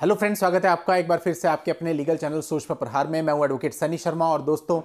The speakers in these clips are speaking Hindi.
हेलो फ्रेंड्स स्वागत है आपका एक बार फिर से आपके अपने लीगल चैनल सोच पर प्रहार में मैं हूं एडवोकेट सनी शर्मा और दोस्तों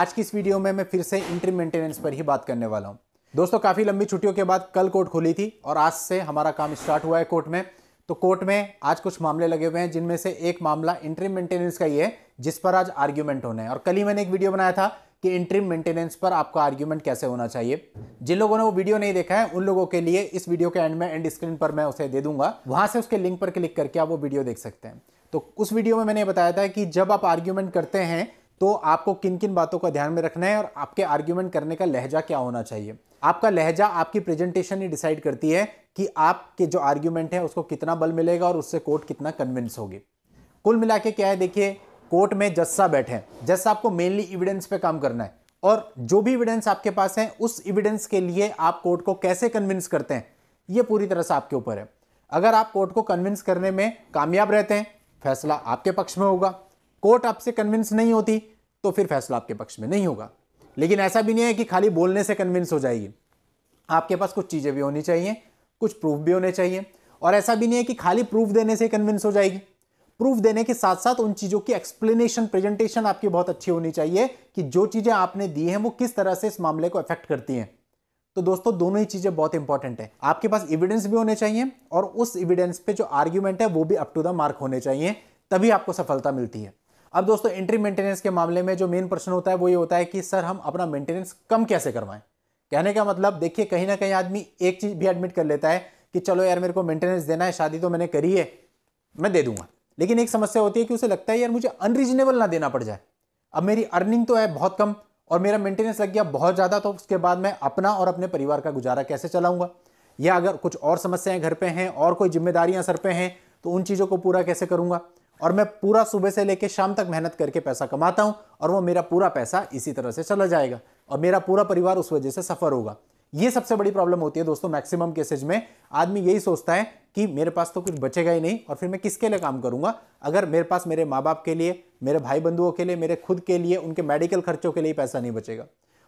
आज की इस वीडियो में मैं फिर से इंट्री मेंटेनेंस पर ही बात करने वाला हूं दोस्तों काफ़ी लंबी छुट्टियों के बाद कल कोर्ट खुली थी और आज से हमारा काम स्टार्ट हुआ है कोर्ट में तो कोर्ट में आज कुछ मामले लगे हुए हैं जिनमें से एक मामला इंट्री मेंटेनेंस का ही है जिस पर आज आर्ग्यूमेंट होने हैं और कल ही मैंने एक वीडियो बनाया था कि इंट्रीम मेंटेनेंस पर आपका आर्ग्यूमेंट कैसे होना चाहिए जिन लोगों ने वो वीडियो नहीं देखा है उन लोगों के लिए इस वीडियो के एंड में एंड स्क्रीन पर मैं उसे दे दूंगा वहां से उसके लिंक पर क्लिक करके आप वो वीडियो देख सकते हैं तो उस वीडियो में मैंने बताया था कि जब आप आर्ग्यूमेंट करते हैं तो आपको किन किन बातों का ध्यान में रखना है और आपके आर्ग्यूमेंट करने का लहजा क्या होना चाहिए आपका लहजा आपकी प्रेजेंटेशन ही डिसाइड करती है कि आपके जो आर्ग्यूमेंट है उसको कितना बल मिलेगा और उससे कोर्ट कितना कन्विंस होगी कुल मिला क्या है देखिए कोर्ट में जज साहब बैठे हैं जज साहब को मेनली इविडेंस पे काम करना है और जो भी इविडेंस आपके पास है उस इविडेंस के लिए आप कोर्ट को कैसे कन्विंस करते हैं ये पूरी तरह से आपके ऊपर है अगर आप कोर्ट को कन्विंस करने में कामयाब रहते हैं फैसला आपके पक्ष में होगा कोर्ट आपसे कन्विंस नहीं होती तो फिर फैसला आपके पक्ष में नहीं होगा लेकिन ऐसा भी नहीं है कि खाली बोलने से कन्विंस हो जाएगी आपके पास कुछ चीज़ें भी होनी चाहिए कुछ प्रूफ भी होने चाहिए और ऐसा भी नहीं है कि खाली प्रूफ देने से कन्विंस हो जाएगी प्रूफ देने के साथ साथ उन चीज़ों की एक्सप्लेनेशन प्रेजेंटेशन आपकी बहुत अच्छी होनी चाहिए कि जो चीज़ें आपने दी हैं वो किस तरह से इस मामले को अफेक्ट करती हैं तो दोस्तों दोनों ही चीज़ें बहुत इंपॉर्टेंट है आपके पास इविडेंस भी होने चाहिए और उस एविडेंस पे जो आर्ग्यूमेंट है वो भी अप टू द मार्क होने चाहिए तभी आपको सफलता मिलती है अब दोस्तों एंट्री मेंटेनेंस के मामले में जो मेन प्रश्न होता है वो ये होता है कि सर हम अपना मेंटेनेंस कम कैसे करवाएं कहने का मतलब देखिए कहीं ना कहीं आदमी एक चीज़ भी एडमिट कर लेता है कि चलो यार मेरे को मेंटेनेंस देना है शादी तो मैंने करी है मैं दे दूंगा लेकिन एक समस्या होती है कि उसे लगता है यार मुझे अनरीजनेबल ना देना पड़ जाए अब मेरी अर्निंग तो है बहुत कम और मेरा मेंटेनेंस लग गया बहुत ज़्यादा तो उसके बाद मैं अपना और अपने परिवार का गुजारा कैसे चलाऊंगा या अगर कुछ और समस्याएं घर पे हैं और कोई जिम्मेदारियां सर पे हैं तो उन चीज़ों को पूरा कैसे करूंगा और मैं पूरा सुबह से लेकर शाम तक मेहनत करके पैसा कमाता हूं और वो मेरा पूरा पैसा इसी तरह से चला जाएगा और मेरा पूरा परिवार उस वजह से सफ़र होगा ये सबसे बड़ी प्रॉब्लम होती है दोस्तों मैक्सिमम केसेज में आदमी यही सोचता है कि मेरे पास तो कुछ बचेगा ही नहीं और फिर मैं किसके लिए काम करूंगा अगर मेरे पास मेरे माँ बाप के लिए मेरे भाई बंधुओं के लिए मेरे खुद के लिए उनके मेडिकल खर्चों के लिए पैसा नहीं बचेगा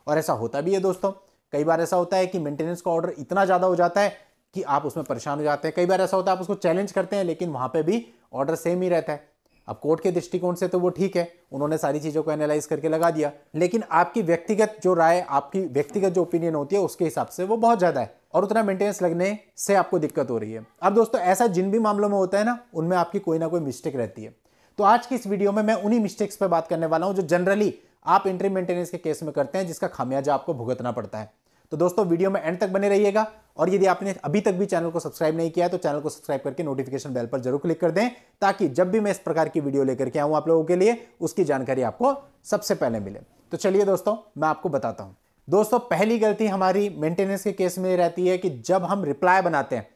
और ऐसा होता भी है दोस्तों कई बार ऐसा होता है कि मेंटेनेंस का ऑर्डर इतना ज़्यादा हो जाता है कि आप उसमें परेशान हो जाते हैं कई बार ऐसा होता है आप उसको चैलेंज करते हैं लेकिन वहाँ पर भी ऑर्डर सेम ही रहता है अब कोर्ट के दृष्टिकोण से तो वो ठीक है उन्होंने सारी चीज़ों को एनालाइज करके लगा दिया लेकिन आपकी व्यक्तिगत जो राय आपकी व्यक्तिगत जो ओपिनियन होती है उसके हिसाब से वो बहुत ज़्यादा है और उतना मेंटेनेंस लगने से आपको दिक्कत हो रही है अब दोस्तों ऐसा जिन भी मामलों में होता है ना उनमें आपकी कोई ना कोई मिस्टेक रहती है तो आज की इस वीडियो में मैं उन्हीं मिस्टेक्स पर बात करने वाला हूँ जो जनरली आप एंट्री मेंटेनेंस के केस में करते हैं जिसका खामियाजा आपको भुगतना पड़ता है तो दोस्तों वीडियो में एंड तक बने रहिएगा और यदि आपने अभी तक भी चैनल को सब्सक्राइब नहीं किया तो चैनल को सब्सक्राइब करके नोटिफिकेशन बेल पर जरूर क्लिक कर दें ताकि जब भी मैं इस प्रकार की वीडियो लेकर के आऊँ आप लोगों के लिए उसकी जानकारी आपको सबसे पहले मिले तो चलिए दोस्तों मैं आपको बताता हूँ दोस्तों पहली गलती हमारी मेंटेनेंस के केस में रहती है कि जब हम रिप्लाई बनाते हैं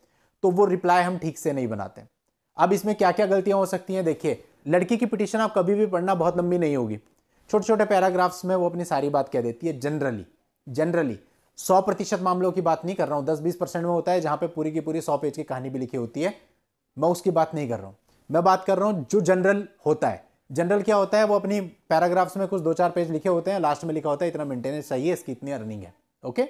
तो वो रिप्लाई हम ठीक से नहीं बनाते अब इसमें क्या क्या गलतियाँ हो सकती हैं देखिए लड़की की पिटिशन आप कभी भी पढ़ना बहुत लंबी नहीं होगी छोटे छोटे पैराग्राफ्स में वो अपनी सारी बात कह देती है जनरली जनरली सौ प्रतिशत मामलों की बात नहीं कर रहा हूं दस बीस परसेंट में होता है जहां पे पूरी की पूरी सौ पेज की कहानी भी लिखी होती है मैं उसकी बात नहीं कर रहा हूं मैं बात कर रहा हूं जो जनरल होता है जनरल क्या होता है वो अपनी पैराग्राफ्स में कुछ दो चार पेज लिखे होते हैं लास्ट में लिखा होता है इतना मेंटेनेंस चाहिए इसकी इतनी अर्निंग है ओके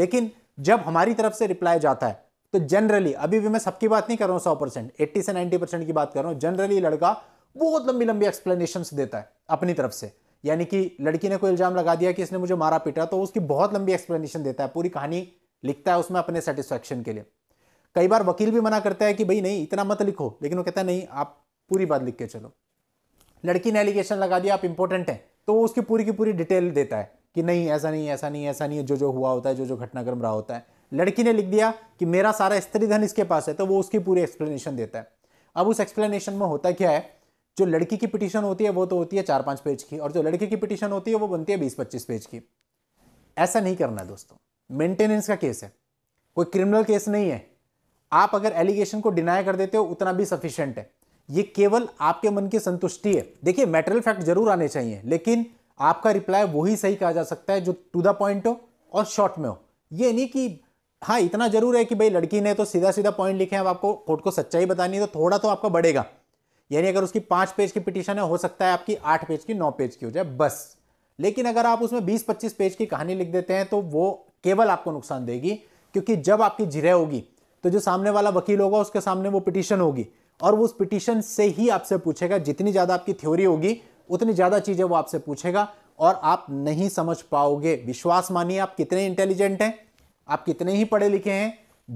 लेकिन जब हमारी तरफ से रिप्लाई जाता है तो जनरली अभी भी मैं सबकी बात नहीं कर रहा हूं सौ परसेंट एट्टी से नाइन्टी परसेंट की बात कर रहा हूं जनरली लड़का बहुत लंबी लंबी एक्सप्लेनेशन देता है अपनी तरफ से यानी कि लड़की ने कोई इल्ज़ाम लगा दिया कि इसने मुझे मारा पीटा तो उसकी बहुत लंबी एक्सप्लेनेशन देता है पूरी कहानी लिखता है उसमें अपने सेटिस्फैक्शन के लिए कई बार वकील भी मना करता है कि भाई नहीं इतना मत लिखो लेकिन वो कहता है नहीं आप पूरी बात लिख के चलो लड़की ने एलिगेशन लगा दिया आप इंपॉर्टेंट हैं तो वो उसकी पूरी की पूरी डिटेल देता है कि नहीं ऐसा नहीं ऐसा नहीं ऐसा नहीं है जो जो हुआ होता है जो जो घटनाक्रम रहा होता है लड़की ने लिख दिया कि मेरा सारा स्त्री धन इसके पास है तो वो उसकी पूरी एक्सप्लेनेशन देता है अब उस एक्सप्लेनेशन में होता क्या है जो लड़की की पिटिशन होती है वो तो होती है चार पांच पेज की और जो लड़के की पिटिशन होती है वो बनती है बीस पच्चीस पेज की ऐसा नहीं करना है दोस्तों मेंटेनेंस का केस है कोई क्रिमिनल केस नहीं है आप अगर एलिगेशन को डिनाई कर देते हो उतना भी सफिशेंट है ये केवल आपके मन की संतुष्टि है देखिए मेटेरियल फैक्ट जरूर आने चाहिए लेकिन आपका रिप्लाई वही सही कहा जा सकता है जो टू द पॉइंट हो और शॉर्ट में हो ये नहीं कि हाँ इतना जरूर है कि भाई लड़की ने तो सीधा सीधा पॉइंट लिखे हैं अब आपको कोर्ट को सच्चाई बतानी है तो थोड़ा तो आपका बढ़ेगा यानी अगर उसकी पाँच पेज की पिटिशन है हो सकता है आपकी आठ पेज की नौ पेज की हो जाए बस लेकिन अगर आप उसमें बीस पच्चीस पेज की कहानी लिख देते हैं तो वो केवल आपको नुकसान देगी क्योंकि जब आपकी जिरह होगी तो जो सामने वाला वकील होगा उसके सामने वो पिटिशन होगी और वो उस पिटिशन से ही आपसे पूछेगा जितनी ज़्यादा आपकी थ्योरी होगी उतनी ज़्यादा चीज़ें वो आपसे पूछेगा और आप नहीं समझ पाओगे विश्वास मानिए आप कितने इंटेलिजेंट हैं आप कितने ही पढ़े लिखे हैं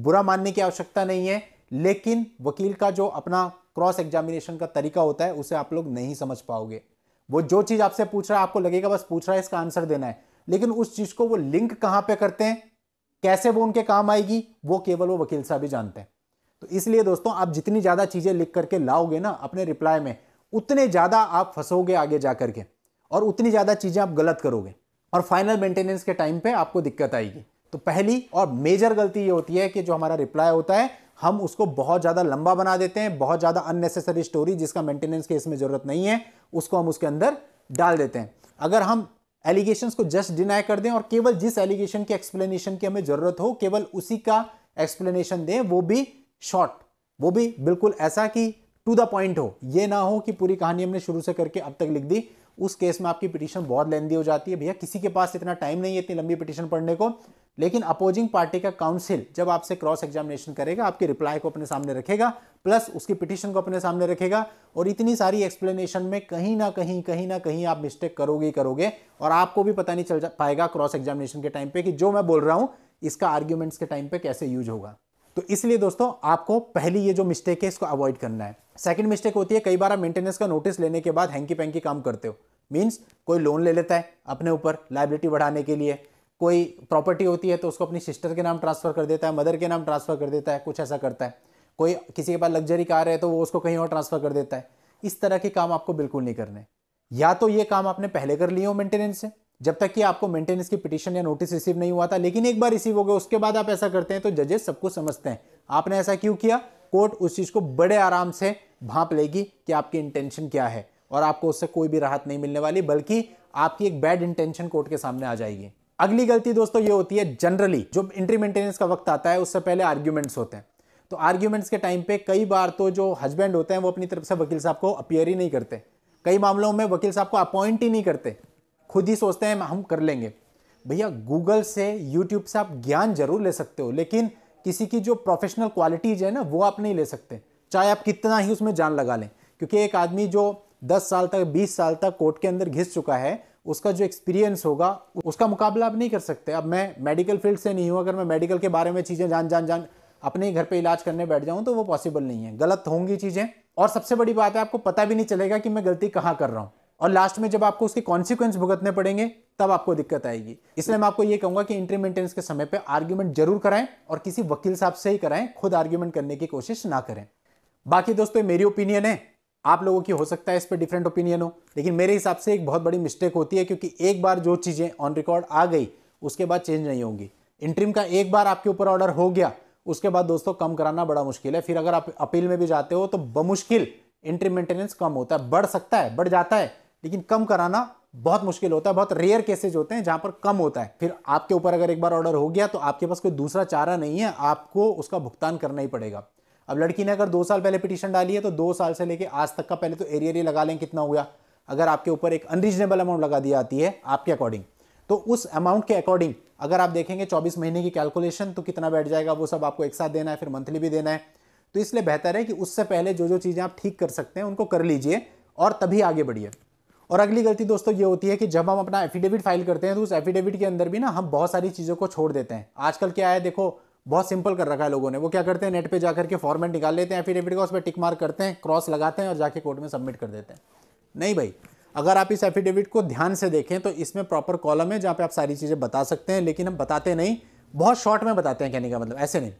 बुरा मानने की आवश्यकता नहीं है लेकिन वकील का जो अपना क्रॉस एग्जामिनेशन का तरीका होता है उसे आप लोग नहीं समझ पाओगे वो जो चीज़ आपसे पूछ रहा है आपको लगेगा बस पूछ रहा है इसका आंसर देना है लेकिन उस चीज़ को वो लिंक कहाँ पे करते हैं कैसे वो उनके काम आएगी वो केवल वो वकील साहब ही जानते हैं तो इसलिए दोस्तों आप जितनी ज़्यादा चीज़ें लिख करके लाओगे ना अपने रिप्लाई में उतने ज़्यादा आप फंसोगे आगे जा करके और उतनी ज़्यादा चीज़ें आप गलत करोगे और फाइनल मेंटेनेंस के टाइम पे आपको दिक्कत आएगी तो पहली और मेजर गलती ये होती है कि जो हमारा रिप्लाई होता है हम उसको बहुत ज़्यादा लंबा बना देते हैं बहुत ज़्यादा अननेसेसरी स्टोरी जिसका मेंटेनेंस के इसमें ज़रूरत नहीं है उसको हम उसके अंदर डाल देते हैं अगर हम एलिगेशन को जस्ट डिनाई कर दें और केवल जिस एलिगेशन के एक्सप्लेनेशन की हमें ज़रूरत हो केवल उसी का एक्सप्लेनेशन दें वो भी शॉर्ट वो भी बिल्कुल ऐसा कि टू द पॉइंट हो ये ना हो कि पूरी कहानी हमने शुरू से करके अब तक लिख दी उस केस में आपकी पिटिशन बहुत लेंदी हो जाती है भैया किसी के पास इतना टाइम नहीं है इतनी लंबी पिटिशन पढ़ने को लेकिन अपोजिंग पार्टी का काउंसिल जब आपसे क्रॉस एग्जामिनेशन करेगा आपकी रिप्लाई को अपने सामने रखेगा प्लस उसकी पिटिशन को अपने सामने रखेगा और इतनी सारी एक्सप्लेनेशन में कहीं ना कहीं कहीं ना कहीं आप मिस्टेक करोगे ही करोगे और आपको भी पता नहीं चल पाएगा क्रॉस एग्जामिनेशन के टाइम पे कि जो मैं बोल रहा हूँ इसका आर्ग्यूमेंट्स के टाइम पे कैसे यूज होगा तो इसलिए दोस्तों आपको पहली ये जो मिस्टेक है इसको अवॉइड करना है सेकंड मिस्टेक होती है कई बार आप मेंटेनेंस का नोटिस लेने के बाद हैंकी पैंकी काम करते हो मीन्स कोई लोन ले लेता है अपने ऊपर लाइबिलिटी बढ़ाने के लिए कोई प्रॉपर्टी होती है तो उसको अपनी सिस्टर के नाम ट्रांसफ़र कर देता है मदर के नाम ट्रांसफ़र कर देता है कुछ ऐसा करता है कोई किसी के पास लग्जरी कार है तो वो उसको कहीं और ट्रांसफ़र कर देता है इस तरह के काम आपको बिल्कुल नहीं करने या तो ये काम आपने पहले कर लिए हो मेंटेनेंस से जब तक कि आपको मेंटेनेंस की पिटिशन या नोटिस रिसीव नहीं हुआ था लेकिन एक बार रिसीव हो गया उसके बाद आप ऐसा करते हैं तो जजेस सब कुछ समझते हैं आपने ऐसा क्यों किया कोर्ट उस चीज़ को बड़े आराम से भाप लेगी कि आपकी इंटेंशन क्या है और आपको उससे कोई भी राहत नहीं मिलने वाली बल्कि आपकी एक बैड इंटेंशन कोर्ट के सामने आ जाएगी अगली गलती दोस्तों ये होती है जनरली जो इंट्री मेंटेनेंस का वक्त आता है उससे पहले आर्ग्यूमेंट्स होते हैं तो आर्ग्यूमेंट्स के टाइम पे कई बार तो जो हस्बैंड होते हैं वो अपनी तरफ से वकील साहब को अपियर ही नहीं करते कई मामलों में वकील साहब को अपॉइंट ही नहीं करते खुद ही सोचते हैं हम कर लेंगे भैया गूगल से यूट्यूब से आप ज्ञान जरूर ले सकते हो लेकिन किसी की जो प्रोफेशनल क्वालिटीज है ना वो आप नहीं ले सकते चाहे आप कितना ही उसमें जान लगा लें क्योंकि एक आदमी जो 10 साल तक 20 साल तक कोर्ट के अंदर घिस चुका है उसका जो एक्सपीरियंस होगा उसका मुकाबला आप नहीं कर सकते अब मैं मेडिकल फील्ड से नहीं हूँ अगर मैं मेडिकल के बारे में चीज़ें जान जान जान अपने ही घर पे इलाज करने बैठ जाऊँ तो वो पॉसिबल नहीं है गलत होंगी चीज़ें और सबसे बड़ी बात है आपको पता भी नहीं चलेगा कि मैं गलती कहाँ कर रहा हूँ और लास्ट में जब आपको उसके कॉन्सिक्वेंस भुगतने पड़ेंगे तब आपको दिक्कत आएगी इसलिए मैं आपको ये कहूँगा कि इंट्री मेंटेनेंस के समय पर आर्ग्यूमेंट जरूर कराएं और किसी वकील साहब से ही कराएं खुद आर्ग्यूमेंट करने की कोशिश ना करें बाकी दोस्तों मेरी ओपिनियन है आप लोगों की हो सकता है इस पर डिफरेंट ओपिनियन हो लेकिन मेरे हिसाब से एक बहुत बड़ी मिस्टेक होती है क्योंकि एक बार जो चीज़ें ऑन रिकॉर्ड आ गई उसके बाद चेंज नहीं होंगी इंट्रीम का एक बार आपके ऊपर ऑर्डर हो गया उसके बाद दोस्तों कम कराना बड़ा मुश्किल है फिर अगर आप अपील में भी जाते हो तो बमुश्किल इंट्रीम मेंटेनेंस कम होता है बढ़ सकता है बढ़ जाता है लेकिन कम कराना बहुत मुश्किल होता है बहुत रेयर केसेज होते हैं जहाँ पर कम होता है फिर आपके ऊपर अगर एक बार ऑर्डर हो गया तो आपके पास कोई दूसरा चारा नहीं है आपको उसका भुगतान करना ही पड़ेगा अब लड़की ने अगर दो साल पहले पिटीशन डाली है तो दो साल से लेकर आज तक का पहले तो एरियर ही लगा लें कितना हुआ अगर आपके ऊपर एक अनरीजनेबल अमाउंट लगा दी जाती है आपके अकॉर्डिंग तो उस अमाउंट के अकॉर्डिंग अगर आप देखेंगे 24 महीने की कैलकुलेशन तो कितना बैठ जाएगा वो सब आपको एक साथ देना है फिर मंथली भी देना है तो इसलिए बेहतर है कि उससे पहले जो जो चीज़ें आप ठीक कर सकते हैं उनको कर लीजिए और तभी आगे बढ़िए और अगली गलती दोस्तों ये होती है कि जब हम अपना एफिडेविट फाइल करते हैं तो उस एफिडेविट के अंदर भी ना हम बहुत सारी चीज़ों को छोड़ देते हैं आजकल क्या है देखो बहुत सिंपल कर रखा है लोगों ने वो क्या करते हैं नेट पे जाकर के फॉर्मेट निकाल लेते हैं एफिडेविट का उस पर टिक मार्क करते हैं क्रॉस लगाते हैं और जाके कोर्ट में सबमिट कर देते हैं नहीं भाई अगर आप इस एफिडेविट को ध्यान से देखें तो इसमें प्रॉपर कॉलम है जहाँ पे आप सारी चीज़ें बता सकते हैं लेकिन हम बताते नहीं बहुत शॉर्ट में बताते हैं कहने का मतलब ऐसे नहीं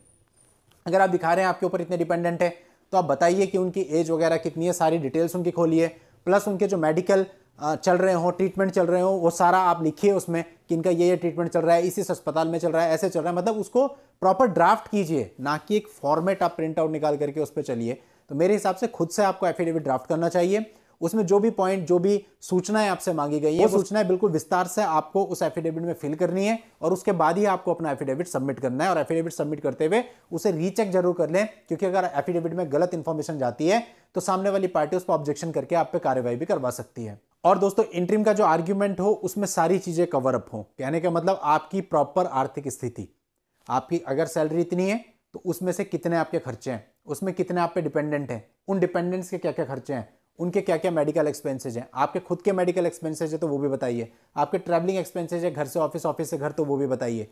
अगर आप दिखा रहे हैं आपके ऊपर इतने डिपेंडेंट है तो आप बताइए कि उनकी एज वगैरह कितनी है सारी डिटेल्स उनकी खोलिए प्लस उनके जो मेडिकल चल रहे हो ट्रीटमेंट चल रहे हो वो सारा आप लिखिए उसमें कि इनका ये ये ट्रीटमेंट चल रहा है इसी अस्पताल में चल रहा है ऐसे चल रहा है मतलब उसको प्रॉपर ड्राफ्ट कीजिए ना कि एक फॉर्मेट आप प्रिंट आउट निकाल करके उस पर चलिए तो मेरे हिसाब से खुद से आपको एफिडेविट ड्राफ्ट करना चाहिए उसमें जो भी पॉइंट जो भी सूचनाएं आपसे मांगी गई है सूचनाएं बिल्कुल विस्तार से आपको उस एफिडेविट में फिल करनी है और उसके बाद ही आपको अपना एफिडेविट सबमिट करना है और एफिडेविट सबमिट करते हुए उसे रीचेक जरूर कर लें क्योंकि अगर एफिडेविट में गलत इन्फॉर्मेशन जाती है तो सामने वाली पार्टी उस पर ऑब्जेक्शन करके आप पे कार्रवाई भी करवा सकती है और दोस्तों इंट्रीम का जो आर्ग्यूमेंट हो उसमें सारी चीज़ें कवर अप हों कहने का मतलब आपकी प्रॉपर आर्थिक स्थिति आपकी अगर सैलरी इतनी है तो उसमें से कितने आपके खर्चे हैं उसमें कितने आप पे डिपेंडेंट हैं उन डिपेंडेंट्स के क्या क्या खर्चे हैं उनके क्या क्या मेडिकल एक्सपेंसेज हैं आपके खुद के मेडिकल एक्सपेंसेज है तो वो भी बताइए आपके ट्रैवलिंग एक्सपेंसेज है घर से ऑफिस ऑफिस से घर तो वो भी बताइए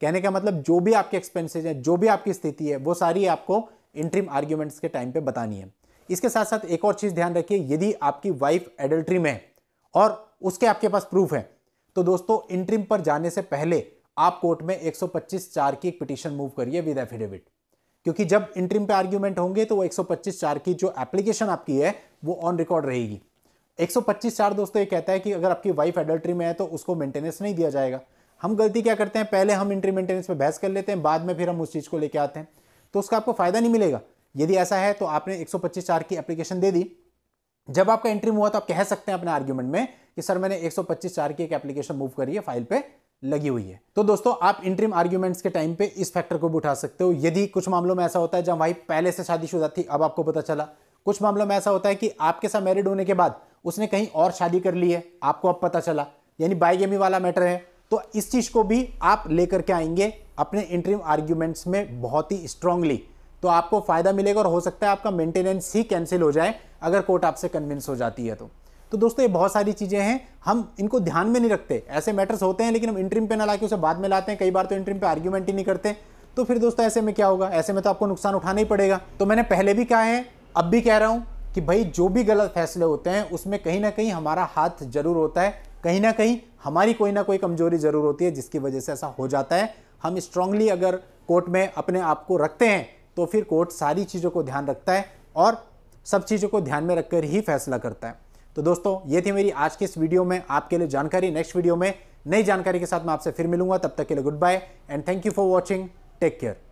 कहने का मतलब जो भी आपके एक्सपेंसेज हैं जो भी आपकी स्थिति है वो सारी आपको इंट्रीम आर्ग्यूमेंट्स के टाइम पर बतानी है इसके साथ साथ एक और चीज़ ध्यान रखिए यदि आपकी वाइफ एडल्ट्री में है और उसके आपके पास प्रूफ है तो दोस्तों इंट्रीम पर जाने से पहले आप कोर्ट में 125 चार की एक पिटीशन मूव करिए विद एफिडेविट क्योंकि जब इंट्रीम पे आर्ग्यूमेंट होंगे तो वो 125 चार की जो एप्लीकेशन आपकी है वो ऑन रिकॉर्ड रहेगी 125 चार दोस्तों ये कहता है कि अगर आपकी वाइफ एडल्ट्री में है तो उसको मेंटेनेंस नहीं दिया जाएगा हम गलती क्या करते हैं पहले हम इंट्री मेंटेनेंस पर बहस कर लेते हैं बाद में फिर हम उस चीज़ को लेकर आते हैं तो उसका आपको फायदा नहीं मिलेगा यदि ऐसा है तो आपने एक चार की एप्लीकेशन दे दी जब आपका एंट्री हुआ तो आप कह सकते हैं अपने आर्ग्यूमेंट में कि सर मैंने 125 चार की एक एप्लीकेशन मूव करी है फाइल पे लगी हुई है तो दोस्तों आप इंट्रीम आर्ग्यूमेंट्स के टाइम पे इस फैक्टर को भी उठा सकते हो यदि कुछ मामलों में ऐसा होता है जहां भाई पहले से शादीशुदा थी अब आपको पता चला कुछ मामलों में ऐसा होता है कि आपके साथ मैरिड होने के बाद उसने कहीं और शादी कर ली है आपको अब पता चला यानी बाइगेमी वाला मैटर है तो इस चीज़ को भी आप लेकर के आएंगे अपने इंट्रीम आर्ग्यूमेंट्स में बहुत ही स्ट्रांगली तो आपको फ़ायदा मिलेगा और हो सकता है आपका मेंटेनेंस ही कैंसिल हो जाए अगर कोर्ट आपसे कन्विंस हो जाती है तो तो दोस्तों ये बहुत सारी चीज़ें हैं हम इनको ध्यान में नहीं रखते ऐसे मैटर्स होते हैं लेकिन हम इंट्रीम पे ना लाके उसे बाद में लाते हैं कई बार तो इंट्रीम पे आर्ग्यूमेंट ही नहीं करते तो फिर दोस्तों ऐसे में क्या होगा ऐसे में तो आपको नुकसान उठाना ही पड़ेगा तो मैंने पहले भी कहा है अब भी कह रहा हूँ कि भाई जो भी गलत फैसले होते हैं उसमें कहीं ना कहीं हमारा हाथ जरूर होता है कहीं ना कहीं हमारी कोई ना कोई कमजोरी जरूर होती है जिसकी वजह से ऐसा हो जाता है हम स्ट्रांगली अगर कोर्ट में अपने आप को रखते हैं तो फिर कोर्ट सारी चीज़ों को ध्यान रखता है और सब चीज़ों को ध्यान में रखकर ही फैसला करता है तो दोस्तों ये थी मेरी आज की इस वीडियो में आपके लिए जानकारी नेक्स्ट वीडियो में नई जानकारी के साथ मैं आपसे फिर मिलूंगा तब तक के लिए good bye and thank you for watching take care